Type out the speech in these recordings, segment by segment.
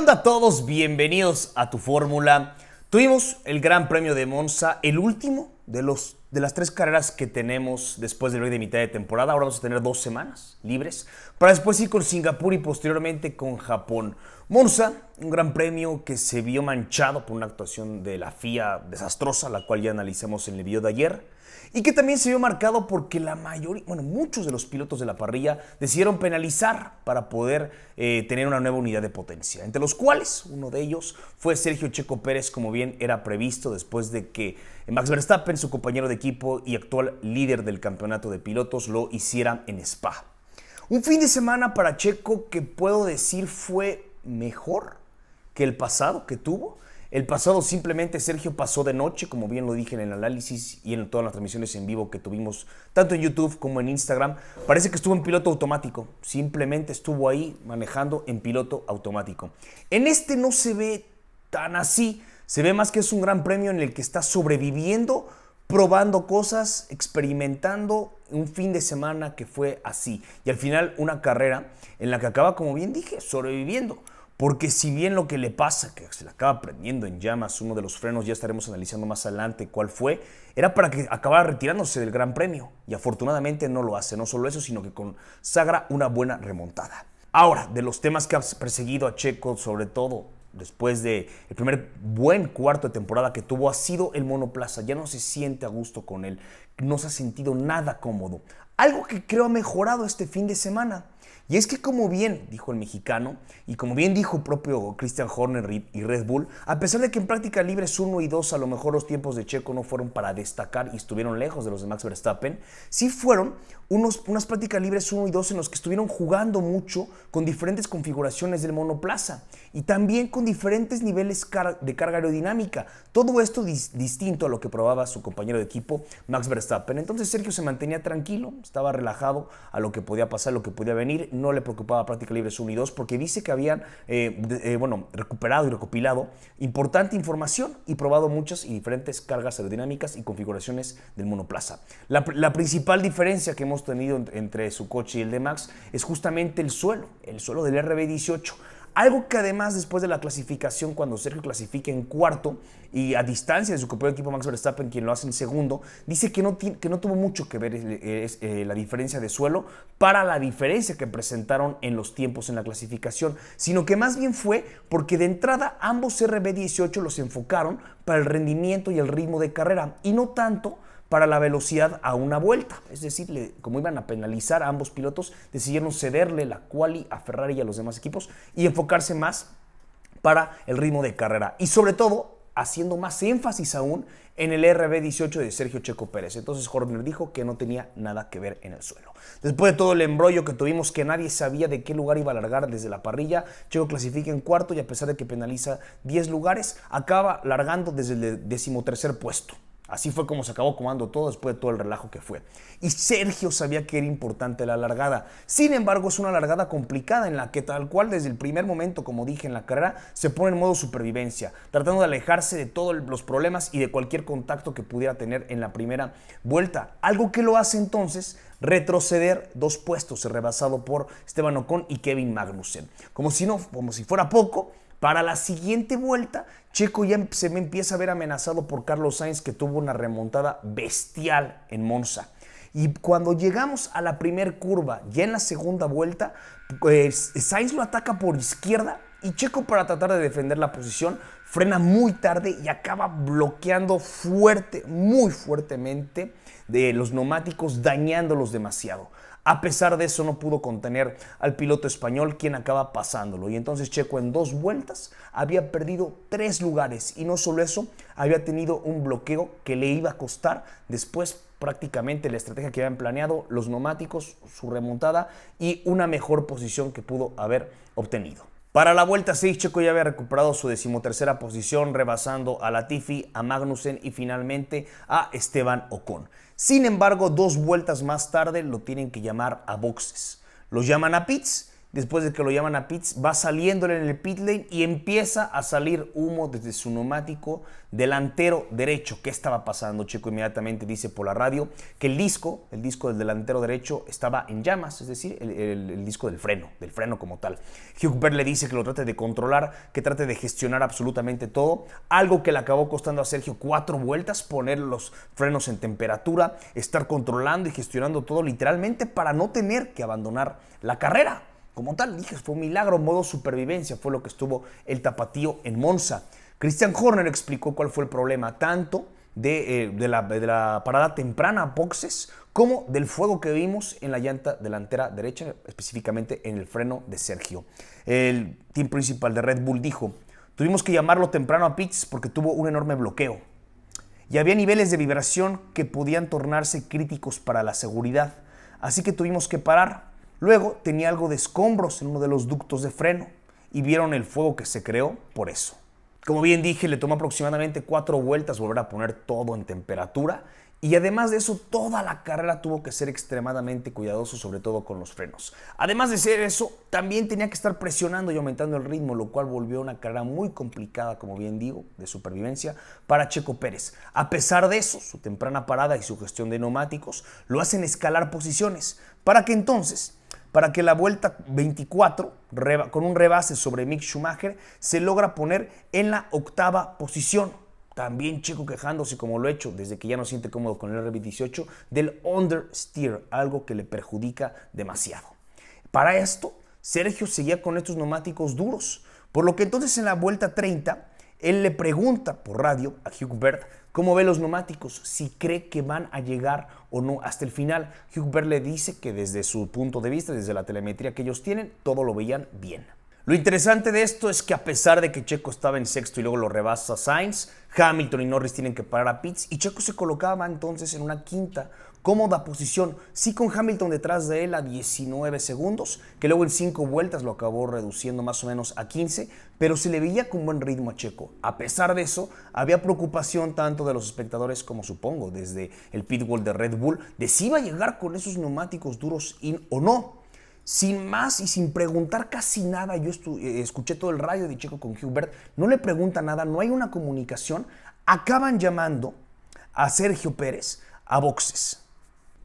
onda a todos? Bienvenidos a tu fórmula. Tuvimos el Gran Premio de Monza, el último de, los, de las tres carreras que tenemos después del hoy de mitad de temporada. Ahora vamos a tener dos semanas libres para después ir con Singapur y posteriormente con Japón. Monza, un gran premio que se vio manchado por una actuación de la FIA desastrosa, la cual ya analizamos en el video de ayer. Y que también se vio marcado porque la mayoría, bueno, muchos de los pilotos de la parrilla decidieron penalizar para poder eh, tener una nueva unidad de potencia, entre los cuales uno de ellos fue Sergio Checo Pérez, como bien era previsto después de que Max Verstappen, su compañero de equipo y actual líder del campeonato de pilotos, lo hiciera en Spa. Un fin de semana para Checo que puedo decir fue mejor que el pasado que tuvo. El pasado simplemente Sergio pasó de noche, como bien lo dije en el análisis y en todas las transmisiones en vivo que tuvimos, tanto en YouTube como en Instagram. Parece que estuvo en piloto automático, simplemente estuvo ahí manejando en piloto automático. En este no se ve tan así, se ve más que es un gran premio en el que está sobreviviendo, probando cosas, experimentando un fin de semana que fue así. Y al final una carrera en la que acaba, como bien dije, sobreviviendo. Porque si bien lo que le pasa, que se le acaba prendiendo en llamas uno de los frenos, ya estaremos analizando más adelante cuál fue, era para que acabara retirándose del Gran Premio. Y afortunadamente no lo hace, no solo eso, sino que consagra una buena remontada. Ahora, de los temas que ha perseguido a Checo, sobre todo después de el primer buen cuarto de temporada que tuvo ha sido el monoplaza. Ya no se siente a gusto con él, no se ha sentido nada cómodo. Algo que creo ha mejorado este fin de semana. Y es que como bien dijo el mexicano y como bien dijo propio Christian Horner y Red Bull, a pesar de que en práctica libres 1 y 2 a lo mejor los tiempos de Checo no fueron para destacar y estuvieron lejos de los de Max Verstappen, sí fueron unos, unas prácticas libres 1 y 2 en los que estuvieron jugando mucho con diferentes configuraciones del monoplaza y también con diferentes niveles de carga aerodinámica. Todo esto distinto a lo que probaba su compañero de equipo Max Verstappen. Entonces Sergio se mantenía tranquilo, estaba relajado a lo que podía pasar, lo que podía venir. No le preocupaba práctica Libre 1 y 2 porque dice que habían, eh, eh, bueno, recuperado y recopilado importante información y probado muchas y diferentes cargas aerodinámicas y configuraciones del monoplaza. La, la principal diferencia que hemos tenido entre su coche y el de Max es justamente el suelo, el suelo del RB18 algo que además después de la clasificación, cuando Sergio clasifica en cuarto y a distancia de su compañero equipo Max Verstappen, quien lo hace en segundo, dice que no, que no tuvo mucho que ver eh, eh, la diferencia de suelo para la diferencia que presentaron en los tiempos en la clasificación, sino que más bien fue porque de entrada ambos RB18 los enfocaron para el rendimiento y el ritmo de carrera y no tanto para la velocidad a una vuelta. Es decir, como iban a penalizar a ambos pilotos, decidieron cederle la quali a Ferrari y a los demás equipos y enfocarse más para el ritmo de carrera. Y sobre todo, haciendo más énfasis aún en el RB18 de Sergio Checo Pérez. Entonces Horner dijo que no tenía nada que ver en el suelo. Después de todo el embrollo que tuvimos que nadie sabía de qué lugar iba a largar desde la parrilla, Checo clasifica en cuarto y a pesar de que penaliza 10 lugares, acaba largando desde el decimotercer puesto. Así fue como se acabó comando todo después de todo el relajo que fue. Y Sergio sabía que era importante la largada. Sin embargo, es una largada complicada en la que tal cual desde el primer momento, como dije en la carrera, se pone en modo supervivencia, tratando de alejarse de todos los problemas y de cualquier contacto que pudiera tener en la primera vuelta. Algo que lo hace entonces retroceder dos puestos, rebasado por Esteban Ocon y Kevin Magnussen. Como si no, como si fuera poco, para la siguiente vuelta, Checo ya se me empieza a ver amenazado por Carlos Sainz, que tuvo una remontada bestial en Monza. Y cuando llegamos a la primera curva, ya en la segunda vuelta, pues, Sainz lo ataca por izquierda y Checo para tratar de defender la posición frena muy tarde y acaba bloqueando fuerte, muy fuertemente de los neumáticos, dañándolos demasiado. A pesar de eso no pudo contener al piloto español quien acaba pasándolo y entonces Checo en dos vueltas había perdido tres lugares y no solo eso, había tenido un bloqueo que le iba a costar después prácticamente la estrategia que habían planeado, los neumáticos, su remontada y una mejor posición que pudo haber obtenido. Para la vuelta 6, Checo ya había recuperado su decimotercera posición, rebasando a Latifi, a Magnussen y finalmente a Esteban Ocon. Sin embargo, dos vueltas más tarde lo tienen que llamar a boxes. Lo llaman a pits después de que lo llaman a pits, va saliéndole en el pit lane y empieza a salir humo desde su neumático delantero derecho. ¿Qué estaba pasando? Checo inmediatamente dice por la radio que el disco, el disco del delantero derecho estaba en llamas, es decir, el, disco del freno, del freno como tal. Hugbert le dice que lo trate de controlar, que trate de gestionar absolutamente todo, algo que le acabó costando a Sergio cuatro vueltas, poner los frenos en temperatura, estar controlando y gestionando todo literalmente para no tener que abandonar la carrera. Como tal, dije, fue un milagro, modo supervivencia, fue lo que estuvo el tapatío en Monza. Christian Horner explicó cuál fue el problema, tanto de, eh, la, la, parada temprana a boxes como del fuego que vimos en la llanta delantera derecha, específicamente en el freno de Sergio. El team principal de Red Bull dijo, tuvimos que llamarlo temprano a pits porque tuvo un enorme bloqueo y había niveles de vibración que podían tornarse críticos para la seguridad, así que tuvimos que parar Luego tenía algo de escombros en uno de los ductos de freno y vieron el fuego que se creó por eso. Como bien dije, le tomó aproximadamente cuatro vueltas volver a poner todo en temperatura y además de eso, toda la carrera tuvo que ser extremadamente cuidadoso, sobre todo con los frenos. Además de ser eso, también tenía que estar presionando y aumentando el ritmo, lo cual volvió una carrera muy complicada, como bien digo, de supervivencia para Checo Pérez. A pesar de eso, su temprana parada y su gestión de neumáticos lo hacen escalar posiciones, para que entonces para que la vuelta 24, con un rebase sobre Mick Schumacher, se logra poner en la octava posición. También Chico quejándose, como lo he hecho, desde que ya no siente cómodo con el RB18, del understeer, algo que le perjudica demasiado. Para esto, Sergio seguía con estos neumáticos duros, por lo que entonces en la vuelta 30 él le pregunta por radio a Bird cómo ve los neumáticos, si cree que van a llegar o no hasta el final. Hubert le dice que desde su punto de vista, desde la telemetría que ellos tienen, todo lo veían bien. Lo interesante de esto es que a pesar de que Checo estaba en sexto y luego lo rebasa Sainz, Hamilton y Norris tienen que parar a Pitts y Checo se colocaba entonces en una quinta cómoda posición, sí con Hamilton detrás de él a 19 segundos, que luego en cinco vueltas lo acabó reduciendo más o menos a 15, pero se le veía con buen ritmo a Checo. A pesar de eso, había preocupación tanto de los espectadores como supongo desde el pitbull de Red Bull de si iba a llegar con esos neumáticos duros in o no. Sin más y sin preguntar casi nada, yo eh, escuché todo el radio de Checo con Hubert, no le pregunta nada, no hay una comunicación, acaban llamando a Sergio Pérez a boxes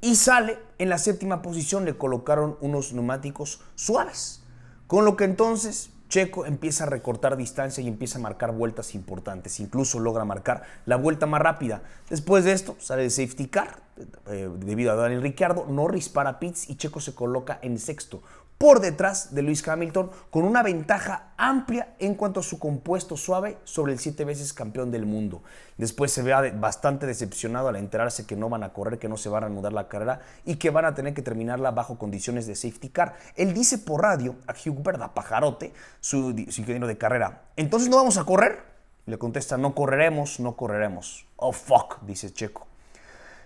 y sale en la séptima posición. Le colocaron unos neumáticos suaves. Con lo que entonces Checo empieza a recortar distancia y empieza a marcar vueltas importantes. Incluso logra marcar la vuelta más rápida. Después de esto sale de safety car eh, debido a Daniel Ricciardo. No para Pitts y Checo se coloca en sexto por detrás de Luis Hamilton con una ventaja amplia en cuanto a su compuesto suave sobre el siete veces campeón del mundo. Después se ve bastante decepcionado al enterarse que no van a correr, que no se van a mudar la carrera y que van a tener que terminarla bajo condiciones de safety car. Él dice por radio a Hugh Verda Pajarote, su, su ingeniero de carrera, ¿entonces no vamos a correr? Le contesta, no correremos, no correremos. Oh fuck, dice Checo.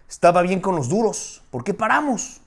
Estaba bien con los duros, ¿por qué paramos?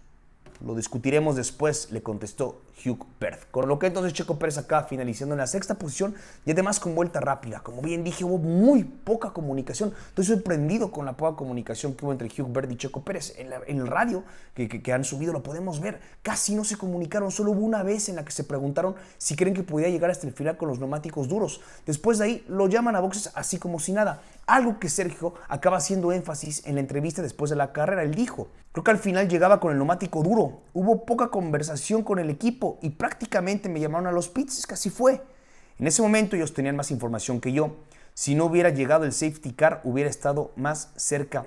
lo discutiremos después, le contestó Hugh Perth. que entonces Checo Pérez acaba finalizando en la sexta posición y además con vuelta rápida. Como bien dije, hubo muy poca comunicación. Estoy sorprendido con la poca comunicación que hubo entre Hugh Perth y Checo Pérez. En, el radio que, han subido lo podemos ver. Casi no se comunicaron. Solo hubo una vez en la que se preguntaron si creen que podía llegar hasta el final con los neumáticos duros. Después de ahí lo llaman a boxes así como si nada. Algo que Sergio acaba haciendo énfasis en la entrevista después de la carrera. Él dijo, creo que al final llegaba con el neumático duro. Hubo poca conversación con el equipo y prácticamente me llamaron a los pits, Casi fue. En ese momento ellos tenían más información que yo. Si no hubiera llegado el safety car, hubiera estado más cerca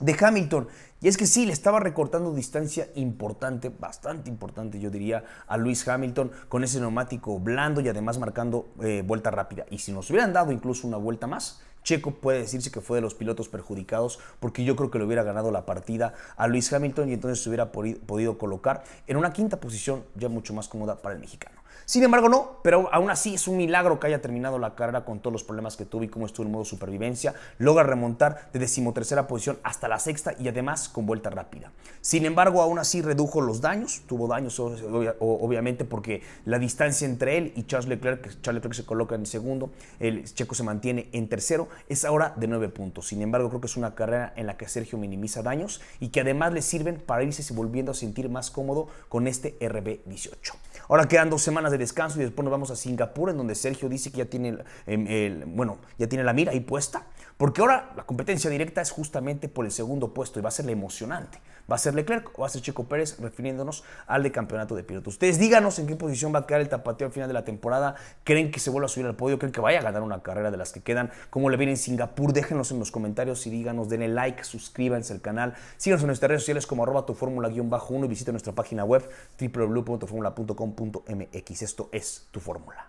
de Hamilton. Y es que sí, le estaba recortando distancia importante, bastante importante, yo diría, a Luis Hamilton con ese neumático blando y además marcando eh, vuelta rápida. Y si nos hubieran dado incluso una vuelta más, Checo puede decirse que fue de los pilotos perjudicados porque yo creo que le hubiera ganado la partida a Luis Hamilton y entonces se hubiera podido colocar en una quinta posición ya mucho más cómoda para el mexicano. Sin embargo, no, pero aún así es un milagro que haya terminado la carrera con todos los problemas que tuvo y cómo estuvo en modo supervivencia. Logra remontar de decimotercera posición hasta la sexta y además con vuelta rápida. Sin embargo, aún así redujo los daños, tuvo daños obviamente porque la distancia entre él y Charles Leclerc, que Charles Leclerc se coloca en segundo, el checo se mantiene en tercero, es ahora de nueve puntos. Sin embargo, creo que es una carrera en la que Sergio minimiza daños y que además le sirven para irse volviendo a sentir más cómodo con este RB18. Ahora quedan dos semanas de descanso y después nos vamos a Singapur, en donde Sergio dice que ya tiene, em, bueno, ya tiene la mira ahí puesta porque ahora la competencia directa es justamente por el segundo puesto y va a ser emocionante. ¿Va a ser Leclerc o va a ser Checo Pérez? Refiriéndonos al de campeonato de pilotos. Ustedes díganos en qué posición va a quedar el tapateo al final de la temporada. ¿Creen que se vuelva a subir al podio? ¿Creen que vaya a ganar una carrera de las que quedan? ¿Cómo le viene en Singapur? Déjenlos en los comentarios y díganos. Denle like, suscríbanse al canal. Síganos en nuestras redes sociales como arroba tu fórmula-1 y visita nuestra página web www.tuformula.com.mx. Esto es Tu Fórmula.